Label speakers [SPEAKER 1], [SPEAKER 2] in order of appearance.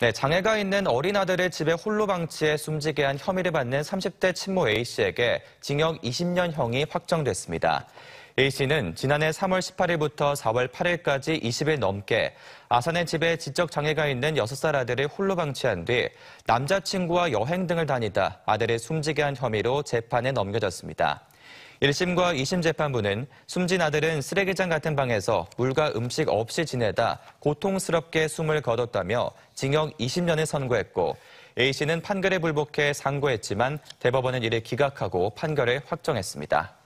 [SPEAKER 1] 네, 장애가 있는 어린아들을 집에 홀로 방치해 숨지게 한 혐의를 받는 30대 친모 A씨에게 징역 20년형이 확정됐습니다. A씨는 지난해 3월 18일부터 4월 8일까지 20일 넘게 아산의 집에 지적장애가 있는 6살 아들을 홀로 방치한 뒤 남자친구와 여행 등을 다니다 아들을 숨지게 한 혐의로 재판에 넘겨졌습니다. 1심과 2심 재판부는 숨진 아들은 쓰레기장 같은 방에서 물과 음식 없이 지내다 고통스럽게 숨을 거뒀다며 징역 20년을 선고했고 A씨는 판결에 불복해 상고했지만 대법원은 이를 기각하고 판결을 확정했습니다.